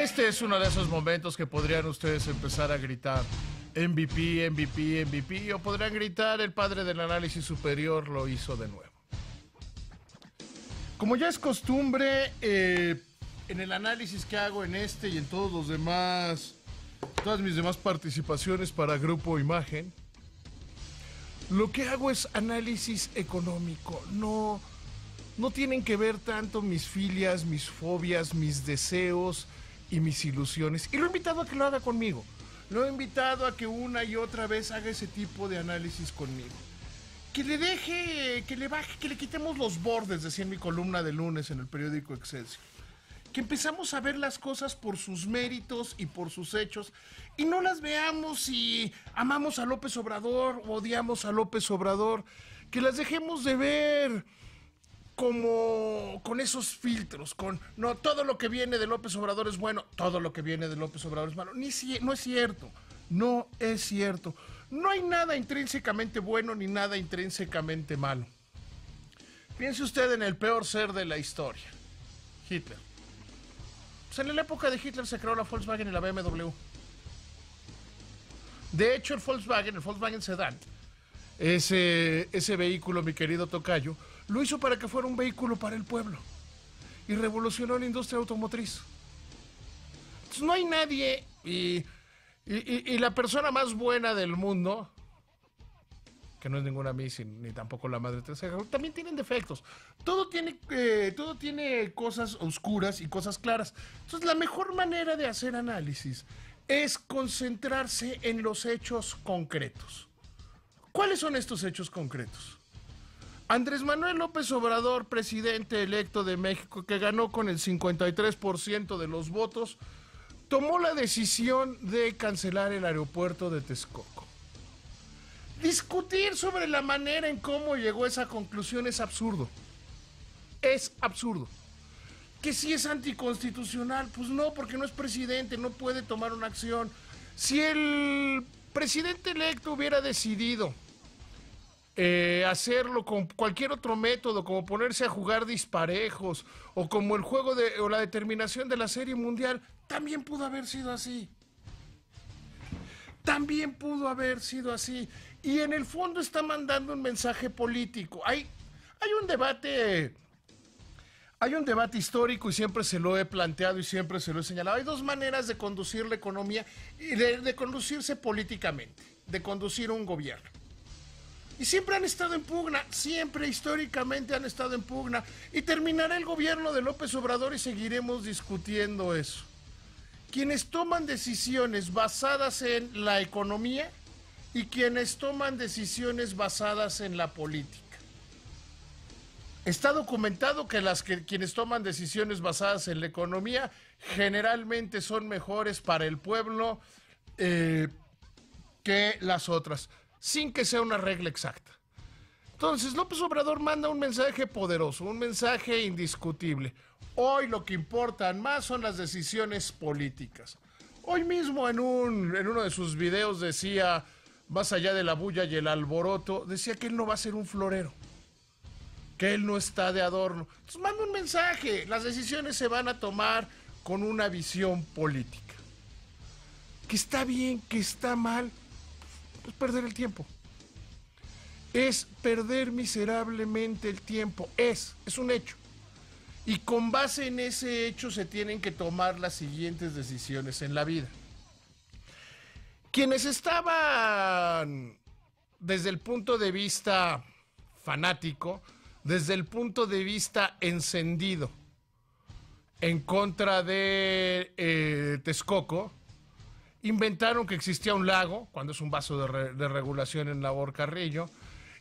Este es uno de esos momentos que podrían ustedes empezar a gritar. MVP, MVP, MVP, o podrían gritar, el padre del análisis superior lo hizo de nuevo. Como ya es costumbre, eh, en el análisis que hago en este y en todos los demás, todas mis demás participaciones para Grupo Imagen, lo que hago es análisis económico. no tienen que ver tanto mis filias, mis fobias, mis deseos, y mis ilusiones. Y lo he invitado a que lo haga conmigo. Lo he invitado a que una y otra vez haga ese tipo de análisis conmigo. Que le deje, que le baje, que le quitemos los bordes, decía en mi columna de lunes en el periódico Excelsior. Que empezamos a ver las cosas por sus méritos y por sus hechos y no las veamos si amamos a López Obrador o odiamos a López Obrador. Que las dejemos de ver como con esos filtros, con no, todo lo que viene de López Obrador es bueno, todo lo que viene de López Obrador es malo. Ni, no es cierto, no es cierto. No hay nada intrínsecamente bueno ni nada intrínsecamente malo. Piense usted en el peor ser de la historia, Hitler. Pues en la época de Hitler se creó la Volkswagen y la BMW. De hecho, el Volkswagen, el Volkswagen Sedan, ese, ese vehículo, mi querido Tocayo, lo hizo para que fuera un vehículo para el pueblo y revolucionó la industria automotriz. Entonces, no hay nadie y, la persona más buena del mundo, que no es ninguna Missy ni tampoco la Madre Teresa, también tienen defectos. Todo tiene, eh, todo tiene cosas oscuras y cosas claras. Entonces la mejor manera de hacer análisis es concentrarse en los hechos concretos. ¿Cuáles son estos hechos concretos? Andrés Manuel López Obrador, presidente electo de México, que ganó con el 53% de los votos, tomó la decisión de cancelar el aeropuerto de Texcoco. Discutir sobre la manera en cómo llegó a esa conclusión es absurdo. Es absurdo. Que si es anticonstitucional, pues no, porque no es presidente, no puede tomar una acción. Si el presidente electo hubiera decidido eh, hacerlo con cualquier otro método, como ponerse a jugar disparejos o como el juego de, o la determinación de la Serie Mundial, también pudo haber sido así. También pudo haber sido así. Y en el fondo está mandando un mensaje político. Hay, hay un debate. Hay un debate histórico y siempre se lo he planteado y siempre se lo he señalado. Hay dos maneras de conducir la economía y de conducirse políticamente, de conducir un gobierno y siempre han estado en pugna, siempre históricamente han estado en pugna y terminará el gobierno de López Obrador y seguiremos discutiendo eso. Quienes toman decisiones basadas en la economía y quienes toman decisiones basadas en la política. Está documentado que las quienes toman decisiones basadas en la economía generalmente son mejores para el pueblo eh, que las otras sin que sea una regla exacta. Entonces, López Obrador manda un mensaje poderoso, un mensaje indiscutible. Hoy lo que importan más son las decisiones políticas. Hoy mismo en, en uno de sus videos decía, más allá de la bulla y el alboroto, decía que él no va a ser un florero, que él no está de adorno. Entonces manda un mensaje, las decisiones se van a tomar con una visión política. Que está bien, que está mal, pues perder el tiempo. Es perder miserablemente el tiempo. Es, es un hecho. Y con base en ese hecho se tienen que tomar las siguientes decisiones en la vida. Quienes estaban desde el punto de vista fanático, desde el punto de vista encendido, en contra de eh, Inventaron que existía un lago, cuando es un vaso de, regulación en Labor Carrillo.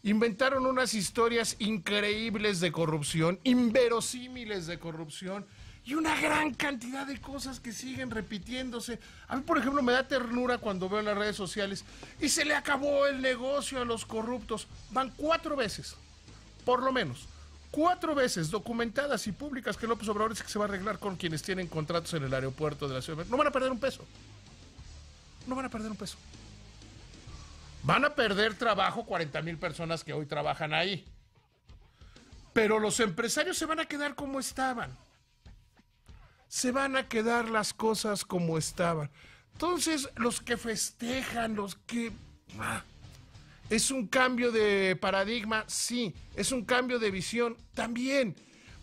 Inventaron unas historias increíbles de corrupción, inverosímiles de corrupción y una gran cantidad de cosas que siguen repitiéndose. A mí, por ejemplo, me da ternura cuando veo en las redes sociales y se le acabó el negocio a los corruptos. Van cuatro veces, por lo menos, cuatro veces documentadas y públicas que López Obrador dice que se va a arreglar con quienes tienen contratos en el aeropuerto de la ciudad. No van a perder un peso no van a perder un peso. Van a perder trabajo 40 mil personas que hoy trabajan ahí. Pero los empresarios se van a quedar como estaban. Se van a quedar las cosas como estaban. Entonces, los que festejan, los que... es un cambio de paradigma, sí. Es un cambio de visión, también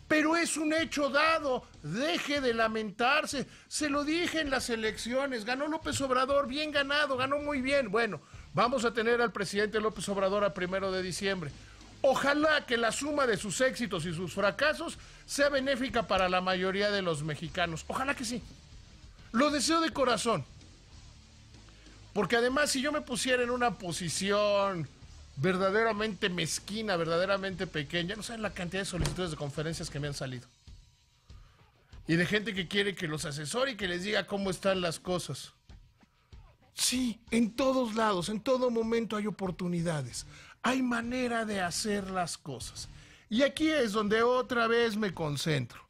pero es un hecho dado. Deje de lamentarse. Se lo dije en las elecciones. Ganó López Obrador, bien ganado, ganó muy bien. Bueno, vamos a tener al presidente López Obrador a primero de diciembre. Ojalá que la suma de sus éxitos y sus fracasos sea benéfica para la mayoría de los mexicanos. Ojalá que sí. Lo deseo de corazón. Porque además, si yo me pusiera en una posición verdaderamente mezquina, verdaderamente pequeña. No saben la cantidad de solicitudes de conferencias que me han salido. Y de gente que quiere que los asesore y que les diga cómo están las cosas. Sí, en todos lados, en todo momento hay oportunidades. Hay manera de hacer las cosas. Y aquí es donde otra vez me concentro.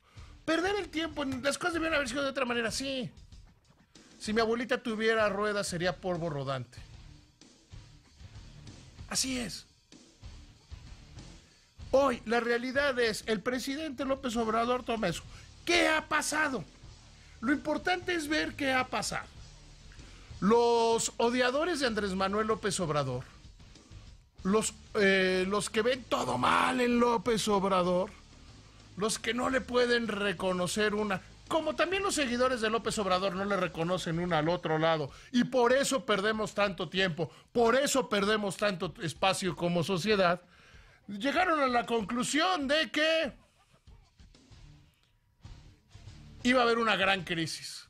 Perder el tiempo, las cosas deberían haber sido de otra manera, sí. Si mi abuelita tuviera ruedas sería polvo rodante. Así es. Hoy la realidad es, el presidente López Obrador toma eso. ¿Qué ha pasado? Lo importante es ver qué ha pasado. Los odiadores de Andrés Manuel López Obrador, los, eh, los que ven todo mal en López Obrador, los que no le pueden reconocer una como también los seguidores de López Obrador no le reconocen uno al otro lado, y por eso perdemos tanto tiempo, por eso perdemos tanto espacio como sociedad, llegaron a la conclusión de que iba a haber una gran crisis.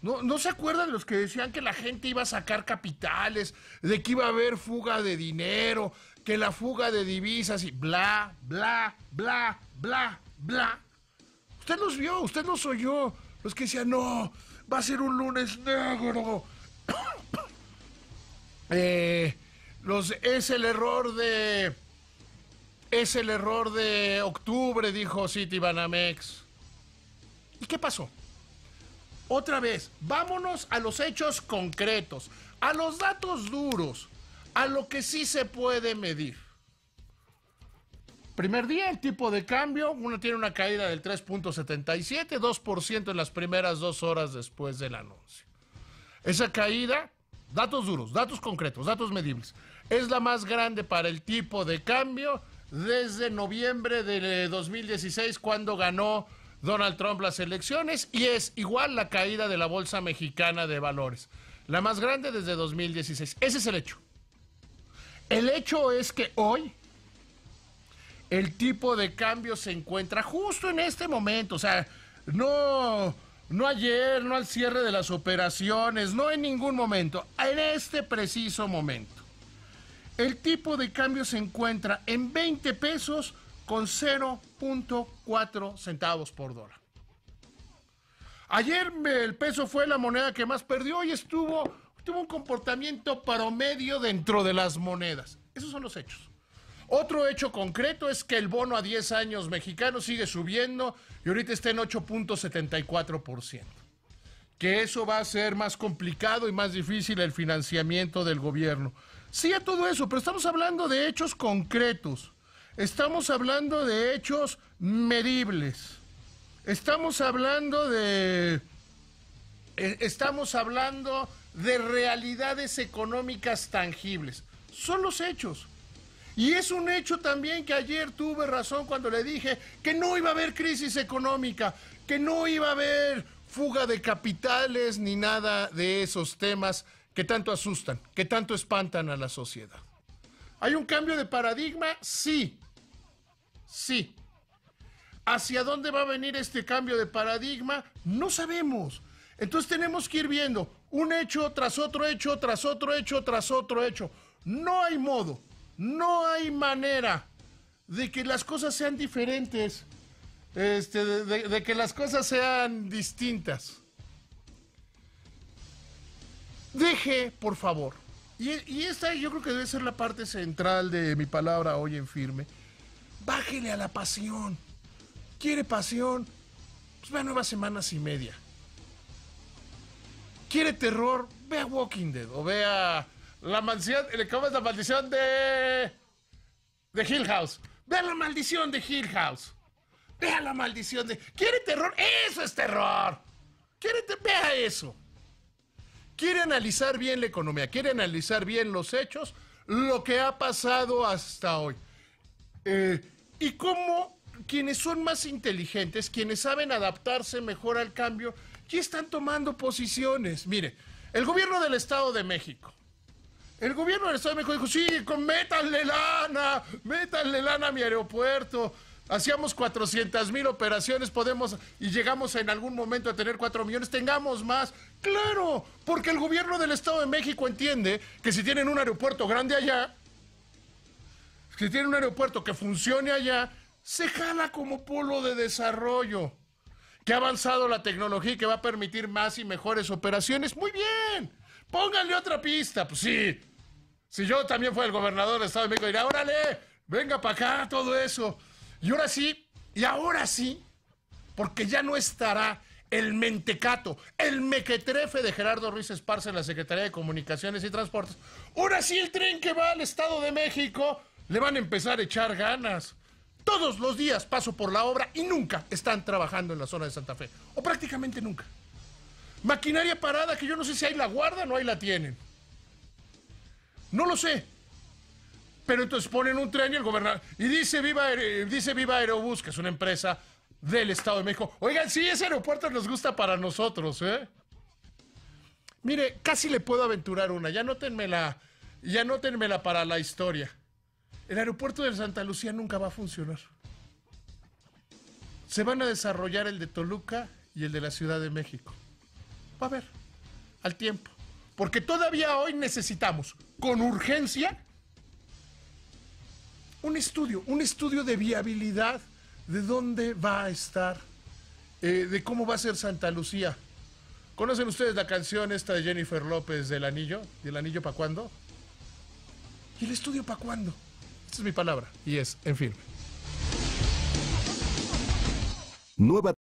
¿No, ¿No, se acuerdan de los que decían que la gente iba a sacar capitales, de que iba a haber fuga de dinero, que la fuga de divisas y bla, bla, bla, bla, bla? Usted los vio, usted los oyó. Los que decían, no, va a ser un lunes negro. Eh, es el error de... Es el error de octubre, dijo Banamex. ¿Y qué pasó? Otra vez, vámonos a los hechos concretos, a los datos duros, a lo que sí se puede medir. Primer día, el tipo de cambio, uno tiene una caída del 3.77, 2% en las primeras dos horas después del anuncio. Esa caída, datos duros, datos concretos, datos medibles, es la más grande para el tipo de cambio desde noviembre de 2016, eh, cuando ganó Donald Trump las elecciones, y es igual la caída de la Bolsa Mexicana de Valores, la más grande desde 2016. Ese es el hecho. El hecho es que hoy el tipo de cambio se encuentra justo en este momento. O sea, no, no ayer, no al cierre de las operaciones, no en ningún momento, en este preciso momento. El tipo de cambio se encuentra en 20 pesos con 0.4 centavos por dólar. Ayer el peso fue la moneda que más perdió y estuvo, tuvo un comportamiento promedio dentro de las monedas. Esos son los hechos. Otro hecho concreto es que el bono a 10 años mexicano sigue subiendo y ahorita está en 8.74%. Que eso va a ser más complicado y más difícil el financiamiento del gobierno. Sí a todo eso, pero estamos hablando de hechos concretos. Estamos hablando de hechos medibles. Estamos hablando de... E, estamos hablando de realidades económicas tangibles. Son los hechos. Y es un hecho también que ayer tuve razón cuando le dije que no iba a haber crisis económica, que no iba a haber fuga de capitales ni nada de esos temas que tanto asustan, que tanto espantan a la sociedad. ¿Hay un cambio de paradigma? Sí. Sí. ¿Hacia dónde va a venir este cambio de paradigma? No sabemos. Entonces tenemos que ir viendo un hecho tras otro hecho, tras otro hecho, tras otro hecho. No hay modo no hay manera de que las cosas sean diferentes, este, de, que las cosas sean distintas. Deje, por favor. Y, y esta yo creo que debe ser la parte central de mi palabra hoy en firme. Bájele a la pasión. ¿Quiere pasión? Pues vea nuevas semanas y media. ¿Quiere terror? Vea Walking Dead o vea la mansión, ¿cómo es la maldición de. de Hill House? Vea la maldición de Hill House. Vea la maldición de. ¿Quiere terror? ¡Eso es terror! ¿Quiere Vea eso. Quiere analizar bien la economía, quiere analizar bien los hechos, lo que ha pasado hasta hoy. Eh, y cómo quienes son más inteligentes, quienes saben adaptarse mejor al cambio, ya están tomando posiciones. Mire, el gobierno del Estado de México el gobierno del Estado de México dijo, sí, con, métanle lana, métanle lana a mi aeropuerto. Hacíamos 400 mil operaciones, podemos y llegamos en algún momento a tener 4 millones, tengamos más. Claro, porque el gobierno del Estado de México entiende que si tienen un aeropuerto grande allá, si tienen un aeropuerto que funcione allá, se jala como polo de desarrollo. Que ha avanzado la tecnología y que va a permitir más y mejores operaciones. Muy bien. Pónganle otra pista. Pues sí, si yo también fuera el gobernador del Estado de México, diría, órale, venga para acá, todo eso. Y ahora sí, y ahora sí, porque ya no estará el mentecato, el mequetrefe de Gerardo Ruiz Esparza en la Secretaría de Comunicaciones y Transportes. Ahora sí el tren que va al Estado de México le van a empezar a echar ganas. Todos los días paso por la obra y nunca están trabajando en la zona de Santa Fe, o prácticamente nunca. Maquinaria parada que yo no sé si ahí la guarda o no ahí la tienen. No lo sé. Pero entonces ponen un tren y el gobernador. Y dice Viva, eh, dice Viva Aerobús, que es una empresa del Estado de México. Oigan, si ese aeropuerto nos gusta para nosotros, ¿eh? Mire, casi le puedo aventurar una. Ya anótenmela ya para la historia. El aeropuerto de Santa Lucía nunca va a funcionar. Se van a desarrollar el de Toluca y el de la Ciudad de México. Va a ver, al tiempo. Porque todavía hoy necesitamos, con urgencia, un estudio, un estudio de viabilidad de dónde va a estar, eh, de cómo va a ser Santa Lucía. ¿Conocen ustedes la canción esta de Jennifer López del anillo? ¿Del anillo para cuándo? ¿Y el estudio para cuándo? Esta es mi palabra. Y es, en firme. Nueva